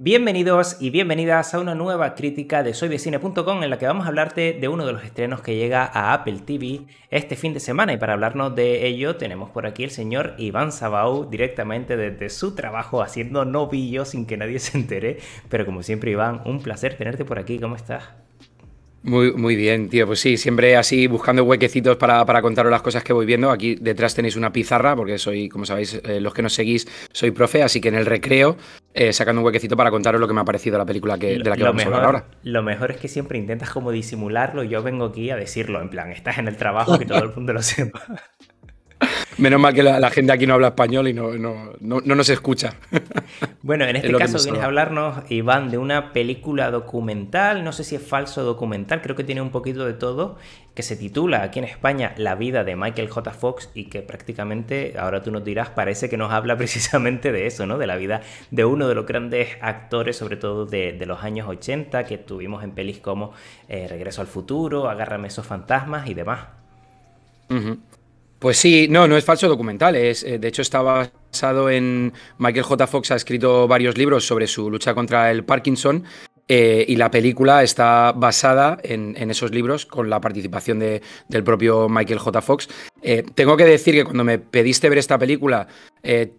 Bienvenidos y bienvenidas a una nueva crítica de soydecine.com en la que vamos a hablarte de uno de los estrenos que llega a Apple TV este fin de semana y para hablarnos de ello tenemos por aquí el señor Iván Sabau directamente desde su trabajo haciendo novillo sin que nadie se entere, pero como siempre Iván, un placer tenerte por aquí, ¿cómo estás? Muy, bien, tío. Pues sí, siempre así buscando huequecitos para, para, contaros las cosas que voy viendo. Aquí detrás tenéis una pizarra, porque soy, como sabéis, eh, los que nos seguís, soy profe, así que en el recreo, eh, sacando un huequecito para contaros lo que me ha parecido la película que, de la que vamos a hablar ahora. Lo mejor es que siempre intentas como disimularlo yo vengo aquí a decirlo, en plan, estás en el trabajo, que todo el mundo lo sepa. Menos mal que la, gente aquí no habla español y no, nos escucha. Bueno, en este caso vienes a hablarnos, Iván, de una película documental, no sé si es falso documental, creo que tiene un poquito de todo, que se titula aquí en España La vida de Michael J. Fox y que prácticamente, ahora tú nos dirás, parece que nos habla precisamente de eso, ¿no? De la vida de uno de los grandes actores, sobre todo de, los años 80, que tuvimos en pelis como eh, Regreso al futuro, Agárrame esos fantasmas y demás. Pues sí, no, no es falso documental. Es, eh, de hecho, está basado en. Michael J. Fox ha escrito varios libros sobre su lucha contra el Parkinson. Eh, y la película está basada en, esos libros con la participación del propio Michael J. Fox. Eh, tengo que decir que cuando me pediste ver esta película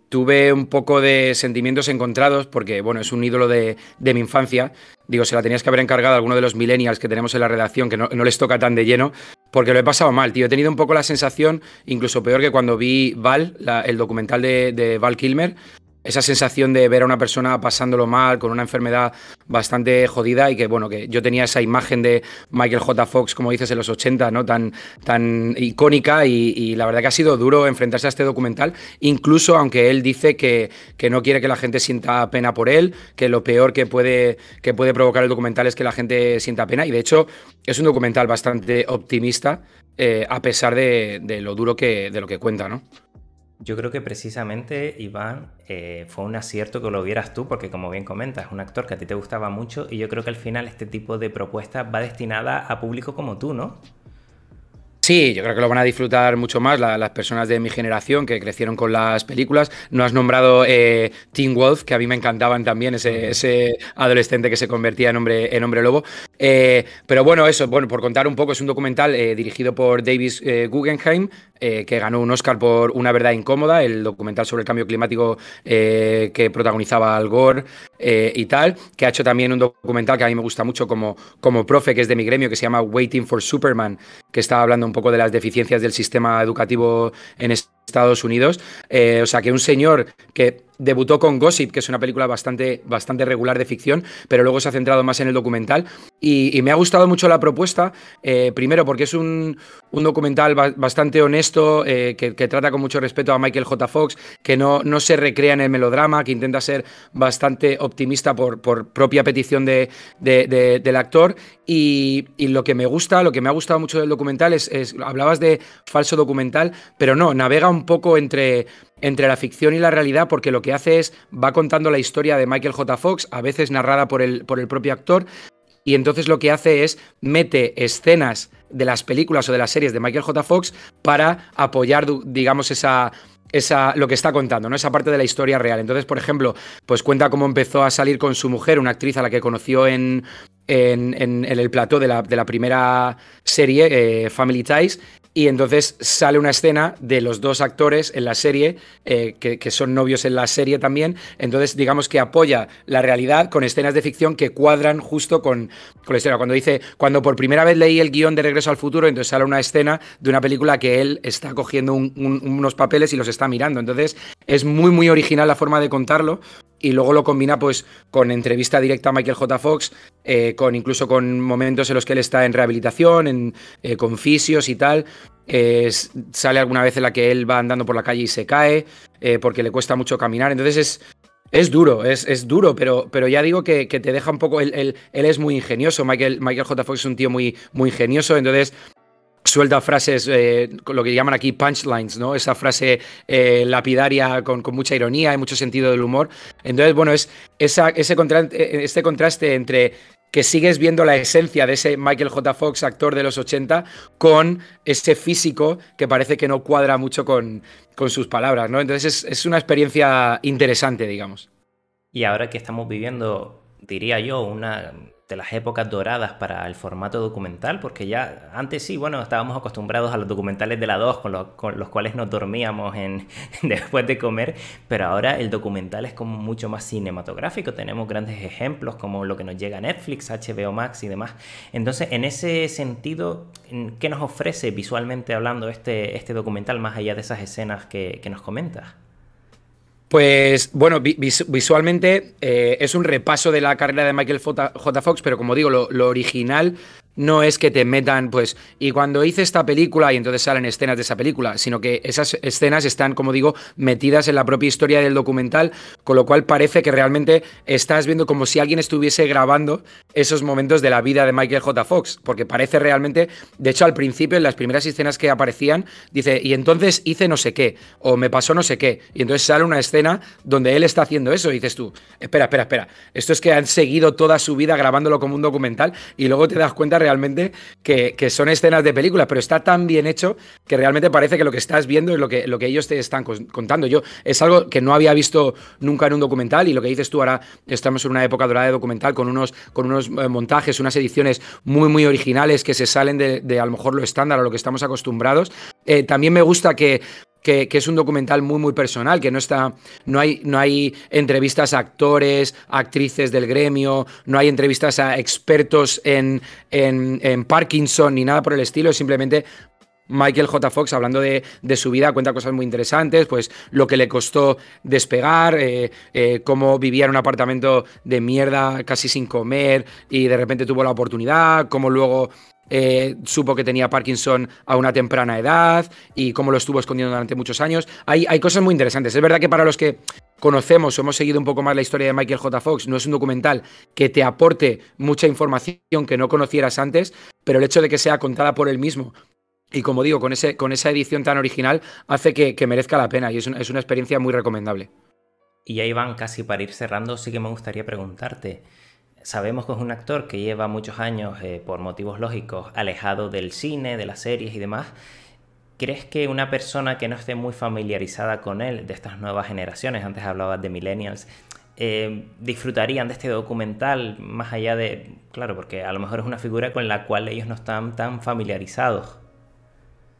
tuve un poco de sentimientos encontrados porque, bueno, es un ídolo de, mi infancia. Digo, se la tenías que haber encargado a alguno de los millennials que tenemos en la redacción que no les toca tan de lleno, porque lo he pasado mal, tío. He tenido un poco la sensación, incluso peor que cuando vi Val, el documental de Val Kilmer, esa sensación de ver a una persona pasándolo mal, con una enfermedad bastante jodida y que, bueno, que yo tenía esa imagen de Michael J. Fox, como dices, en los 80, ¿no? Tan, tan icónica y, la verdad que ha sido duro enfrentarse a este documental, incluso aunque él dice que, que, no quiere que la gente sienta pena por él, que lo peor que puede, que puede provocar el documental es que la gente sienta pena y de hecho es un documental bastante optimista eh, a pesar de, de, lo duro que, de lo que cuenta, ¿no? Yo creo que precisamente, Iván, eh, fue un acierto que lo vieras tú, porque como bien comentas, es un actor que a ti te gustaba mucho y yo creo que al final este tipo de propuesta va destinada a público como tú, ¿no? Sí, yo creo que lo van a disfrutar mucho más las personas de mi generación que crecieron con las películas. No has nombrado eh, Teen Wolf, que a mí me encantaban también, ese, ese adolescente que se convertía en hombre, en hombre lobo. Eh, pero bueno, eso, bueno, por contar un poco, es un documental eh, dirigido por Davis eh, Guggenheim, que ganó un Oscar por Una verdad incómoda, el documental sobre el cambio climático que protagonizaba Al Gore y tal, que ha hecho también un documental que a mí me gusta mucho como, como profe, que es de mi gremio, que se llama Waiting for Superman, que está hablando un poco de las deficiencias del sistema educativo en Estados Unidos. Eh, o sea, que un señor que debutó con Gossip, que es una película bastante, bastante regular de ficción, pero luego se ha centrado más en el documental. Y, me ha gustado mucho la propuesta, eh, primero porque es un, un documental bastante honesto, eh, que, trata con mucho respeto a Michael J. Fox, que no, no se recrea en el melodrama, que intenta ser bastante optimista por, por propia petición de, del actor. Y, lo que me gusta, lo que me ha gustado mucho del documental es, hablabas de falso documental, pero no, navega un poco entre entre la ficción y la realidad porque lo que hace es va contando la historia de Michael J. Fox, a veces narrada por el, por el propio actor, y entonces lo que hace es mete escenas de las películas o de las series de Michael J. Fox para apoyar, digamos, esa, esa, lo que está contando, ¿no? Esa parte de la historia real. Entonces, por ejemplo, pues cuenta cómo empezó a salir con su mujer, una actriz a la que conoció en, en, el plató de la, primera serie, eh, Family Ties, y entonces sale una escena de los dos actores en la serie, eh, que, son novios en la serie también. Entonces, digamos que apoya la realidad con escenas de ficción que cuadran justo con, con la escena. Cuando dice, cuando por primera vez leí el guión de Regreso al Futuro, entonces sale una escena de una película que él está cogiendo unos papeles y los está mirando. Entonces, es muy, muy original la forma de contarlo y luego lo combina pues con entrevista directa a Michael J. Fox, eh, con incluso con momentos en los que él está en rehabilitación, en, eh, con fisios y tal. sale alguna vez en la que él va andando por la calle y se cae eh, porque le cuesta mucho caminar. Entonces es, es duro, es, es duro, pero, pero, ya digo que, te deja un poco. Él, es muy ingenioso. Michael, Michael J. Fox es un tío muy, muy ingenioso. Entonces, suelta frases, eh, lo que llaman aquí punchlines, ¿no? Esa frase eh, lapidaria con, mucha ironía y mucho sentido del humor. Entonces, bueno, es ese eh, este contraste entre que sigues viendo la esencia de ese Michael J. Fox, actor de los 80, con ese físico que parece que no cuadra mucho con, sus palabras, ¿no? Entonces es, una experiencia interesante, digamos. Y ahora que estamos viviendo, diría yo, una de las épocas doradas para el formato documental, porque ya antes sí, bueno, estábamos acostumbrados a los documentales de la 2 con, los cuales nos dormíamos en, después de comer, pero ahora el documental es como mucho más cinematográfico, tenemos grandes ejemplos como lo que nos llega a Netflix, HBO Max y demás. Entonces, en ese sentido, ¿qué nos ofrece visualmente hablando este, este documental más allá de esas escenas que, que nos comentas? Pues bueno, visualmente eh, es un repaso de la carrera de Michael J. Fox, pero como digo, lo original no es que te metan, pues, y cuando hice esta película y entonces salen escenas de esa película, sino que esas escenas están, como digo, metidas en la propia historia del documental, con lo cual parece que realmente estás viendo como si alguien estuviese grabando esos momentos de la vida de Michael J. Fox, porque parece realmente, de hecho al principio, en las primeras escenas que aparecían, dice, y entonces hice no sé qué, o me pasó no sé qué, y entonces sale una escena donde él está haciendo eso, y dices tú, espera, espera, espera, esto es que han seguido toda su vida grabándolo como un documental, y luego te das cuenta realmente que, son escenas de películas, pero está tan bien hecho que realmente parece que lo que estás viendo es lo que, lo que ellos te están contando. Yo es algo que no había visto nunca en un documental y lo que dices tú ahora estamos en una época dorada de documental con unos, con unos eh, montajes, unas ediciones muy, muy originales que se salen de, a lo mejor lo estándar a lo que estamos acostumbrados. Eh, también me gusta que que, es un documental muy, muy personal, que no está. No hay, no hay entrevistas a actores, actrices del gremio, no hay entrevistas a expertos en, en, Parkinson ni nada por el estilo, simplemente Michael J. Fox, hablando de, de, su vida, cuenta cosas muy interesantes, pues lo que le costó despegar, eh, eh, cómo vivía en un apartamento de mierda casi sin comer y de repente tuvo la oportunidad, cómo luego eh, supo que tenía Parkinson a una temprana edad y cómo lo estuvo escondiendo durante muchos años. Hay, cosas muy interesantes. Es verdad que para los que conocemos o hemos seguido un poco más la historia de Michael J. Fox, no es un documental que te aporte mucha información que no conocieras antes, pero el hecho de que sea contada por él mismo y como digo, con, esa edición tan original, hace que, merezca la pena y es, es una experiencia muy recomendable. Y ahí van casi para ir cerrando, sí que me gustaría preguntarte sabemos que es un actor que lleva muchos años, eh, por motivos lógicos, alejado del cine, de las series y demás. ¿Crees que una persona que no esté muy familiarizada con él, de estas nuevas generaciones, antes hablabas de millennials, eh, disfrutarían de este documental más allá de, claro, porque a lo mejor es una figura con la cual ellos no están tan familiarizados?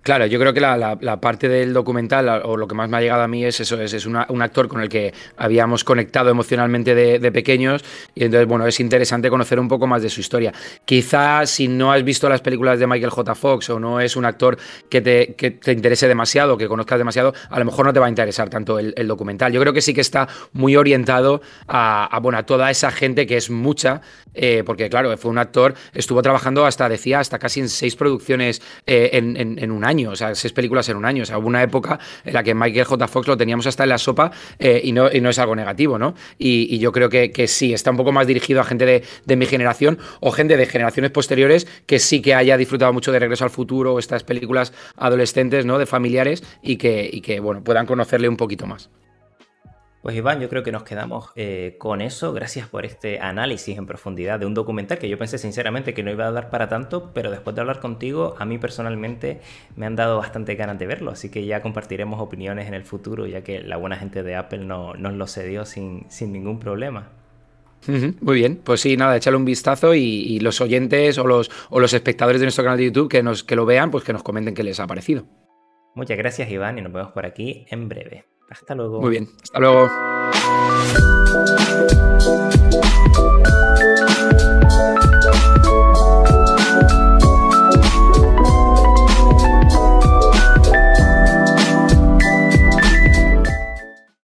Claro, yo creo que la, parte del documental, o lo que más me ha llegado a mí, es eso, es, un actor con el que habíamos conectado emocionalmente de, pequeños, y entonces, bueno, es interesante conocer un poco más de su historia. Quizás si no has visto las películas de Michael J. Fox o no es un actor que te, interese demasiado, que conozcas demasiado, a lo mejor no te va a interesar tanto el, documental. Yo creo que sí que está muy orientado a, bueno, a toda esa gente que es mucha, eh, porque claro, fue un actor, estuvo trabajando hasta, decía, hasta casi en seis producciones eh, en, en un año o sea, seis películas en un año. O sea, hubo una época en la que Michael J. Fox lo teníamos hasta en la sopa eh, y, no, es algo negativo, ¿no? Y, yo creo que, que, sí, está un poco más dirigido a gente de, mi generación o gente de generaciones posteriores que sí que haya disfrutado mucho de Regreso al Futuro o estas películas adolescentes, ¿no? De familiares y que, y que bueno, puedan conocerle un poquito más. Pues Iván, yo creo que nos quedamos eh, con eso. Gracias por este análisis en profundidad de un documental que yo pensé sinceramente que no iba a dar para tanto, pero después de hablar contigo, a mí personalmente me han dado bastante ganas de verlo, así que ya compartiremos opiniones en el futuro, ya que la buena gente de Apple nos lo cedió sin, ningún problema. muy bien, pues sí, nada, échale un vistazo y, los oyentes o los, espectadores de nuestro canal de YouTube que, nos, que lo vean, pues que nos comenten qué les ha parecido. Muchas gracias Iván y nos vemos por aquí en breve. Hasta luego. Muy bien, hasta luego.